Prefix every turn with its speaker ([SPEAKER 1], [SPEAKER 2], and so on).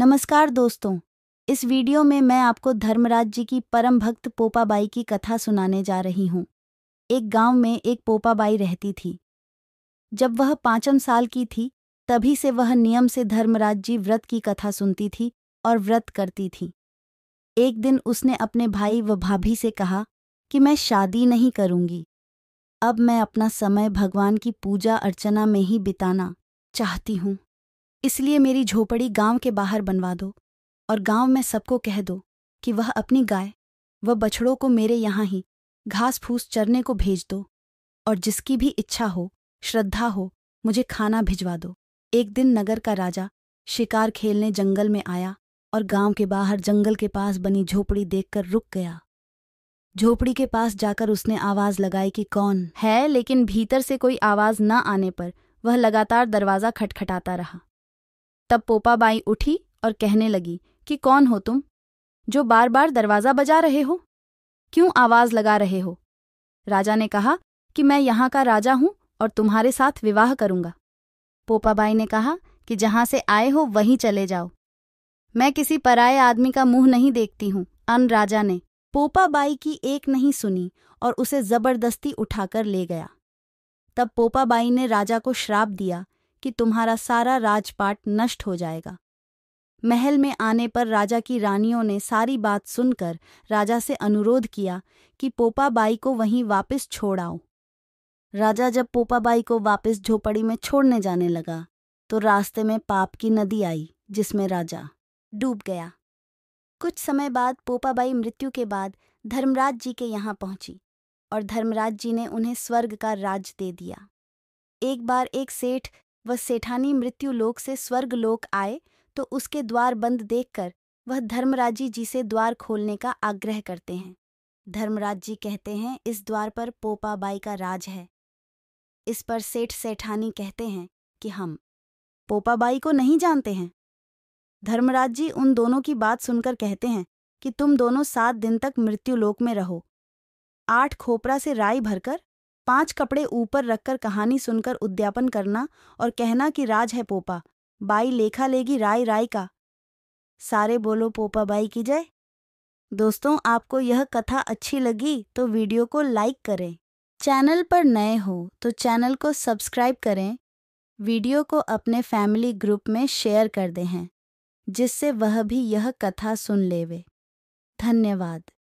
[SPEAKER 1] नमस्कार दोस्तों इस वीडियो में मैं आपको धर्मराज जी की परम भक्त पोपाबाई की कथा सुनाने जा रही हूँ एक गांव में एक पोपाबाई रहती थी जब वह पाँचम साल की थी तभी से वह नियम से धर्मराज जी व्रत की कथा सुनती थी और व्रत करती थी एक दिन उसने अपने भाई व भाभी से कहा कि मैं शादी नहीं करूँगी अब मैं अपना समय भगवान की पूजा अर्चना में ही बिताना चाहती हूँ इसलिए मेरी झोपड़ी गांव के बाहर बनवा दो और गांव में सबको कह दो कि वह अपनी गाय व बछड़ों को मेरे यहाँ ही घास फूस चरने को भेज दो और जिसकी भी इच्छा हो श्रद्धा हो मुझे खाना भिजवा दो एक दिन नगर का राजा शिकार खेलने जंगल में आया और गांव के बाहर जंगल के पास बनी झोपड़ी देखकर रुक गया झोपड़ी के पास जाकर उसने आवाज लगाई कि कौन है लेकिन भीतर से कोई आवाज न आने पर वह लगातार दरवाजा खटखटाता रहा तब पोपाबाई उठी और कहने लगी कि कौन हो तुम जो बार बार दरवाज़ा बजा रहे हो क्यों आवाज़ लगा रहे हो राजा ने कहा कि मैं यहाँ का राजा हूँ और तुम्हारे साथ विवाह करूँगा पोपाबाई ने कहा कि जहाँ से आए हो वहीं चले जाओ मैं किसी पराए आदमी का मुंह नहीं देखती हूँ अन राजा ने पोपाबाई की एक नहीं सुनी और उसे जबरदस्ती उठाकर ले गया तब पोपाबाई ने राजा को श्राप दिया कि तुम्हारा सारा राजपाट नष्ट हो जाएगा महल में आने पर राजा की रानियों ने सारी बात सुनकर राजा से अनुरोध किया कि पोपाबाई को वहीं वापस छोड़ आओ राजा जब पोपाबाई को वापस झोपड़ी में छोड़ने जाने लगा तो रास्ते में पाप की नदी आई जिसमें राजा डूब गया कुछ समय बाद पोपाबाई मृत्यु के बाद धर्मराज जी के यहाँ पहुंची और धर्मराज जी ने उन्हें स्वर्ग का राज दे दिया एक बार एक सेठ वह सेठानी मृत्युलोक से स्वर्गलोक आए तो उसके द्वार बंद देखकर वह धर्मराजी जी से द्वार खोलने का आग्रह करते हैं धर्मराज जी कहते हैं इस द्वार पर पोपाबाई का राज है इस पर सेठ सेठानी कहते हैं कि हम पोपाबाई को नहीं जानते हैं धर्मराज जी उन दोनों की बात सुनकर कहते हैं कि तुम दोनों सात दिन तक मृत्युलोक में रहो आठ खोपरा से राई भरकर पांच कपड़े ऊपर रखकर कहानी सुनकर उद्यापन करना और कहना कि राज है पोपा बाई लेखा लेगी राय राय का सारे बोलो पोपा बाई की जय दोस्तों आपको यह कथा अच्छी लगी तो वीडियो को लाइक करें चैनल पर नए हो तो चैनल को सब्सक्राइब करें वीडियो को अपने फैमिली ग्रुप में शेयर कर दें जिससे वह भी यह कथा सुन लेवे धन्यवाद